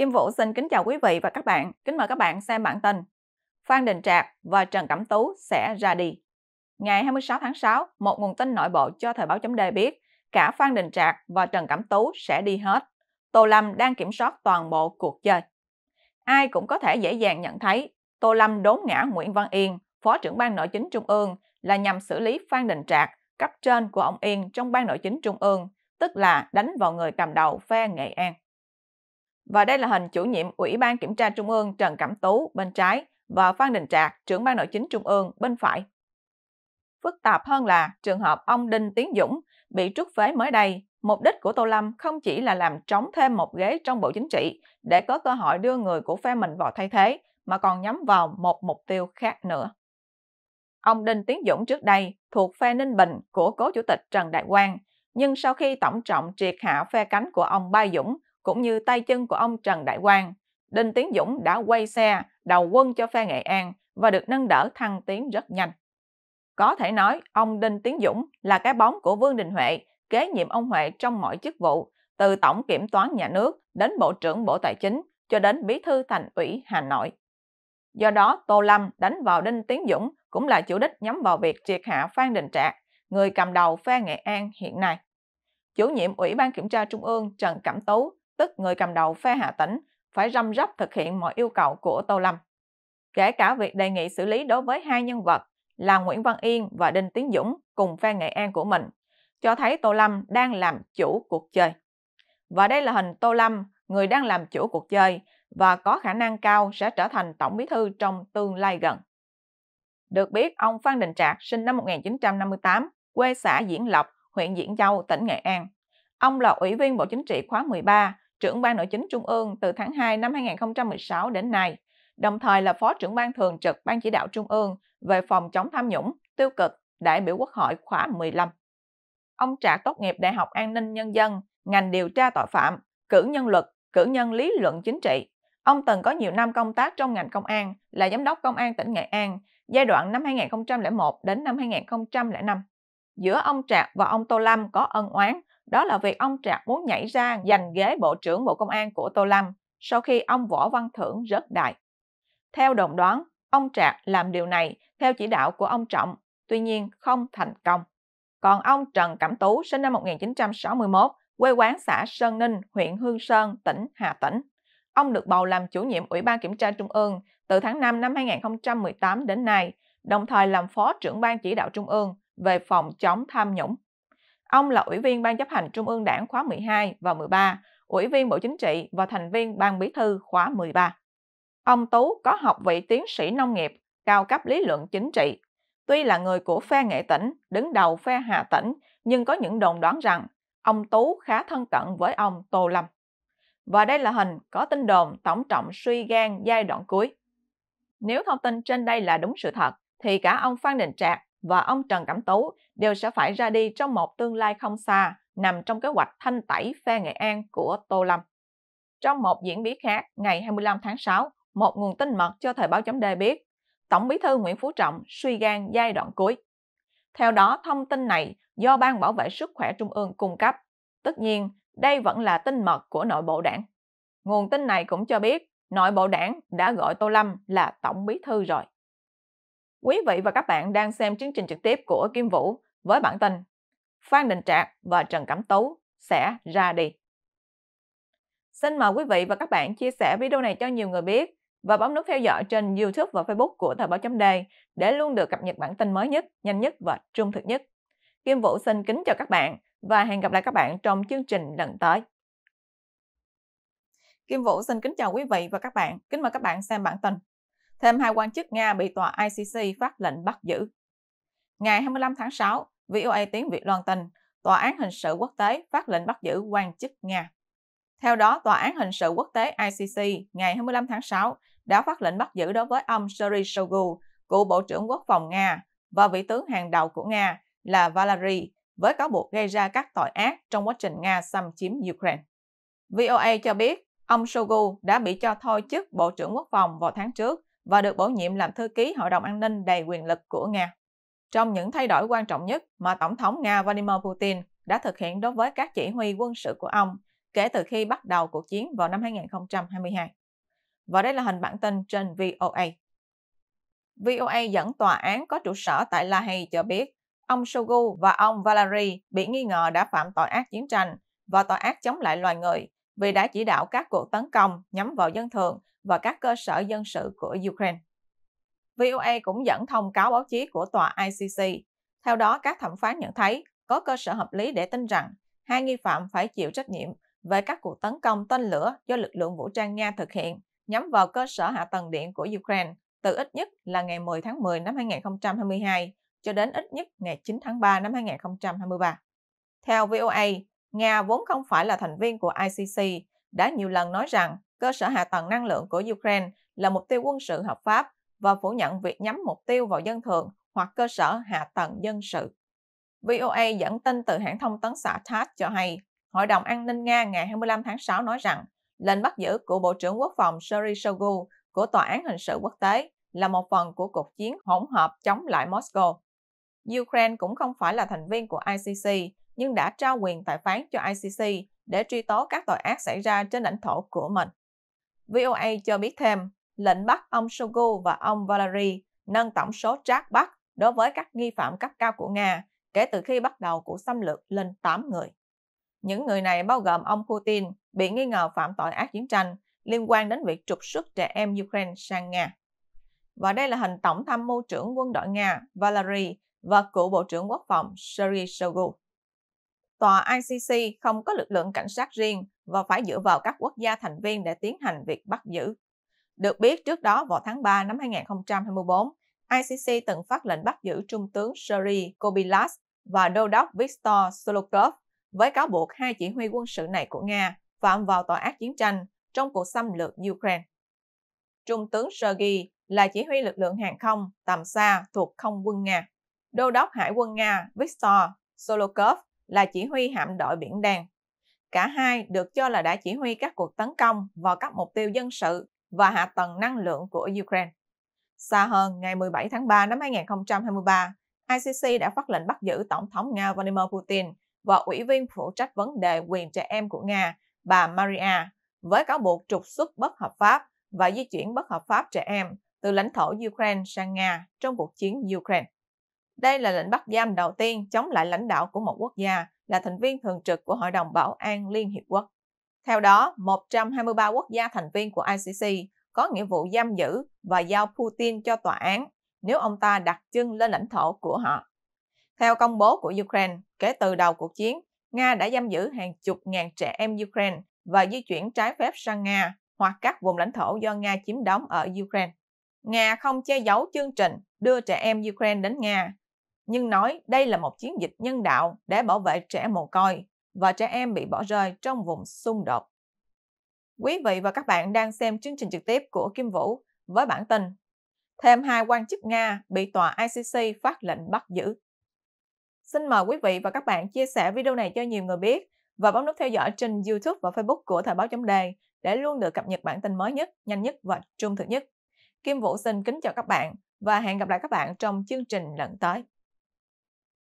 Kim Vũ xin kính chào quý vị và các bạn. Kính mời các bạn xem bản tin. Phan Đình Trạc và Trần Cẩm Tú sẽ ra đi. Ngày 26 tháng 6, một nguồn tin nội bộ cho Thời báo chấm đề biết cả Phan Đình Trạc và Trần Cẩm Tú sẽ đi hết. Tô Lâm đang kiểm soát toàn bộ cuộc chơi. Ai cũng có thể dễ dàng nhận thấy Tô Lâm đốn ngã Nguyễn Văn Yên, Phó trưởng ban nội chính Trung ương là nhằm xử lý Phan Đình Trạc, cấp trên của ông Yên trong ban nội chính Trung ương, tức là đánh vào người cầm đầu phe Nghệ An. Và đây là hình chủ nhiệm Ủy ban Kiểm tra Trung ương Trần Cẩm Tú bên trái và Phan Đình Trạc, trưởng ban nội chính Trung ương bên phải. Phức tạp hơn là trường hợp ông Đinh Tiến Dũng bị trút phế mới đây, mục đích của Tô Lâm không chỉ là làm trống thêm một ghế trong Bộ Chính trị để có cơ hội đưa người của phe mình vào thay thế, mà còn nhắm vào một mục tiêu khác nữa. Ông Đinh Tiến Dũng trước đây thuộc phe Ninh Bình của cố chủ tịch Trần Đại Quang, nhưng sau khi tổng trọng triệt hạ phe cánh của ông Ba Dũng cũng như tay chân của ông Trần Đại Quang. Đinh Tiến Dũng đã quay xe, đầu quân cho phe Nghệ An và được nâng đỡ thăng tiến rất nhanh. Có thể nói, ông Đinh Tiến Dũng là cái bóng của Vương Đình Huệ, kế nhiệm ông Huệ trong mọi chức vụ, từ Tổng Kiểm toán Nhà nước đến Bộ trưởng Bộ Tài chính cho đến Bí thư Thành ủy Hà Nội. Do đó, Tô Lâm đánh vào Đinh Tiến Dũng cũng là chủ đích nhắm vào việc triệt hạ Phan Đình Trạc, người cầm đầu phe Nghệ An hiện nay. Chủ nhiệm Ủy ban Kiểm tra Trung ương Trần Cẩm Tú tức người cầm đầu phe Hà Tĩnh, phải răm rắp thực hiện mọi yêu cầu của Tô Lâm. Kể cả việc đề nghị xử lý đối với hai nhân vật là Nguyễn Văn Yên và Đinh Tiến Dũng cùng phe Nghệ An của mình, cho thấy Tô Lâm đang làm chủ cuộc chơi. Và đây là hình Tô Lâm, người đang làm chủ cuộc chơi và có khả năng cao sẽ trở thành tổng bí thư trong tương lai gần. Được biết, ông Phan Đình Trạc sinh năm 1958, quê xã Diễn Lộc, huyện Diễn Châu, tỉnh Nghệ An. Ông là Ủy viên Bộ Chính trị khóa 13, trưởng ban nội chính trung ương từ tháng 2 năm 2016 đến nay, đồng thời là phó trưởng ban thường trực ban chỉ đạo trung ương về phòng chống tham nhũng, tiêu cực, đại biểu Quốc hội khóa 15. Ông Trạc tốt nghiệp Đại học An ninh Nhân dân, ngành điều tra tội phạm, cử nhân luật, cử nhân lý luận chính trị. Ông từng có nhiều năm công tác trong ngành công an, là giám đốc công an tỉnh Nghệ An, giai đoạn năm 2001 đến năm 2005 giữa ông Trạc và ông Tô Lâm có ân oán, đó là việc ông Trạc muốn nhảy ra giành ghế Bộ trưởng Bộ Công an của Tô Lâm sau khi ông Võ Văn Thưởng rớt đại. Theo đồng đoán, ông Trạc làm điều này theo chỉ đạo của ông Trọng, tuy nhiên không thành công. Còn ông Trần Cẩm Tú sinh năm 1961, quê quán xã Sơn Ninh, huyện Hương Sơn, tỉnh Hà Tĩnh. Ông được bầu làm chủ nhiệm Ủy ban Kiểm tra Trung ương từ tháng 5 năm 2018 đến nay, đồng thời làm phó trưởng ban chỉ đạo Trung ương về phòng chống tham nhũng. Ông là Ủy viên Ban chấp hành Trung ương Đảng khóa 12 và 13, Ủy viên Bộ Chính trị và thành viên Ban Bí thư khóa 13. Ông Tú có học vị tiến sĩ nông nghiệp, cao cấp lý luận chính trị. Tuy là người của phe Nghệ tỉnh, đứng đầu phe Hà Tĩnh, nhưng có những đồn đoán rằng ông Tú khá thân cận với ông Tô Lâm. Và đây là hình có tin đồn tổng trọng suy gan giai đoạn cuối. Nếu thông tin trên đây là đúng sự thật, thì cả ông Phan Đình Trạc và ông Trần Cẩm Tú đều sẽ phải ra đi trong một tương lai không xa, nằm trong kế hoạch thanh tẩy phe Nghệ An của Tô Lâm. Trong một diễn biến khác, ngày 25 tháng 6, một nguồn tin mật cho thời báo chấm D biết, Tổng bí thư Nguyễn Phú Trọng suy gan giai đoạn cuối. Theo đó, thông tin này do Ban Bảo vệ Sức khỏe Trung ương cung cấp. Tất nhiên, đây vẫn là tin mật của nội bộ đảng. Nguồn tin này cũng cho biết, nội bộ đảng đã gọi Tô Lâm là Tổng bí thư rồi. Quý vị và các bạn đang xem chương trình trực tiếp của Kim Vũ với bản tin Phan Đình Trạc và Trần Cẩm Tú sẽ ra đi. Xin mời quý vị và các bạn chia sẻ video này cho nhiều người biết và bấm nút theo dõi trên YouTube và Facebook của Thời báo chấm đề để luôn được cập nhật bản tin mới nhất, nhanh nhất và trung thực nhất. Kim Vũ xin kính chào các bạn và hẹn gặp lại các bạn trong chương trình lần tới. Kim Vũ xin kính chào quý vị và các bạn. Kính mời các bạn xem bản tin. Thêm hai quan chức Nga bị tòa ICC phát lệnh bắt giữ. Ngày 25 tháng 6, VOA tiếng Việt loan tin, Tòa án hình sự quốc tế phát lệnh bắt giữ quan chức Nga. Theo đó, Tòa án hình sự quốc tế ICC ngày 25 tháng 6 đã phát lệnh bắt giữ đối với ông Sergei Shoigu, cựu Bộ trưởng Quốc phòng Nga và vị tướng hàng đầu của Nga là Valery với cáo buộc gây ra các tội ác trong quá trình Nga xâm chiếm Ukraine. VOA cho biết ông Shoigu đã bị cho thôi chức Bộ trưởng Quốc phòng vào tháng trước và được bổ nhiệm làm thư ký Hội đồng An ninh đầy quyền lực của Nga. Trong những thay đổi quan trọng nhất mà Tổng thống Nga Vladimir Putin đã thực hiện đối với các chỉ huy quân sự của ông kể từ khi bắt đầu cuộc chiến vào năm 2022. Và đây là hình bản tin trên VOA. VOA dẫn tòa án có trụ sở tại La Hay cho biết ông Shogu và ông Valery bị nghi ngờ đã phạm tội ác chiến tranh và tội ác chống lại loài người vì đã chỉ đạo các cuộc tấn công nhắm vào dân thường và các cơ sở dân sự của Ukraine. VOA cũng dẫn thông cáo báo chí của tòa ICC. Theo đó, các thẩm phán nhận thấy có cơ sở hợp lý để tin rằng hai nghi phạm phải chịu trách nhiệm về các cuộc tấn công tên lửa do lực lượng vũ trang Nga thực hiện nhắm vào cơ sở hạ tầng điện của Ukraine từ ít nhất là ngày 10 tháng 10 năm 2022 cho đến ít nhất ngày 9 tháng 3 năm 2023. Theo VOA, Nga vốn không phải là thành viên của ICC đã nhiều lần nói rằng cơ sở hạ tầng năng lượng của Ukraine là mục tiêu quân sự hợp pháp và phủ nhận việc nhắm mục tiêu vào dân thường hoặc cơ sở hạ tầng dân sự. VOA dẫn tin từ hãng thông tấn xã TASS cho hay, Hội đồng An ninh Nga ngày 25 tháng 6 nói rằng lệnh bắt giữ của Bộ trưởng Quốc phòng Shori Shogu của Tòa án Hình sự Quốc tế là một phần của cuộc chiến hỗn hợp chống lại Moscow. Ukraine cũng không phải là thành viên của ICC, nhưng đã trao quyền tài phán cho ICC để truy tố các tội ác xảy ra trên lãnh thổ của mình. VOA cho biết thêm, lệnh bắt ông Shoigu và ông Valery nâng tổng số trác bắt đối với các nghi phạm cấp cao của Nga kể từ khi bắt đầu cuộc xâm lược lên 8 người. Những người này bao gồm ông Putin bị nghi ngờ phạm tội ác chiến tranh liên quan đến việc trục xuất trẻ em Ukraine sang Nga. Và đây là hình tổng tham mưu trưởng quân đội Nga Valery và cựu Bộ trưởng Quốc phòng Sergei Shoigu. Tòa ICC không có lực lượng cảnh sát riêng và phải dựa vào các quốc gia thành viên để tiến hành việc bắt giữ. Được biết, trước đó vào tháng 3 năm 2024, ICC từng phát lệnh bắt giữ Trung tướng Sherry Kobilas và Đô đốc Viktor Solokov với cáo buộc hai chỉ huy quân sự này của Nga phạm vào tội ác chiến tranh trong cuộc xâm lược Ukraine. Trung tướng Sergei là chỉ huy lực lượng hàng không tầm xa thuộc không quân Nga. Đô đốc Hải quân Nga Viktor Solokov là chỉ huy hạm đội Biển Đen Cả hai được cho là đã chỉ huy các cuộc tấn công vào các mục tiêu dân sự và hạ tầng năng lượng của Ukraine. Xa hơn, ngày 17 tháng 3 năm 2023, ICC đã phát lệnh bắt giữ Tổng thống Nga Vladimir Putin và Ủy viên phụ trách vấn đề quyền trẻ em của Nga, bà Maria, với cáo buộc trục xuất bất hợp pháp và di chuyển bất hợp pháp trẻ em từ lãnh thổ Ukraine sang Nga trong cuộc chiến Ukraine. Đây là lệnh bắt giam đầu tiên chống lại lãnh đạo của một quốc gia là thành viên thường trực của Hội đồng Bảo an Liên Hiệp Quốc. Theo đó, 123 quốc gia thành viên của ICC có nghĩa vụ giam giữ và giao Putin cho tòa án nếu ông ta đặt chân lên lãnh thổ của họ. Theo công bố của Ukraine, kể từ đầu cuộc chiến, Nga đã giam giữ hàng chục ngàn trẻ em Ukraine và di chuyển trái phép sang Nga hoặc các vùng lãnh thổ do Nga chiếm đóng ở Ukraine. Nga không che giấu chương trình đưa trẻ em Ukraine đến Nga nhưng nói đây là một chiến dịch nhân đạo để bảo vệ trẻ mồ côi và trẻ em bị bỏ rơi trong vùng xung đột. Quý vị và các bạn đang xem chương trình trực tiếp của Kim Vũ với bản tin Thêm hai quan chức Nga bị tòa ICC phát lệnh bắt giữ. Xin mời quý vị và các bạn chia sẻ video này cho nhiều người biết và bấm nút theo dõi trên YouTube và Facebook của Thời báo chấm đề để luôn được cập nhật bản tin mới nhất, nhanh nhất và trung thực nhất. Kim Vũ xin kính chào các bạn và hẹn gặp lại các bạn trong chương trình lần tới.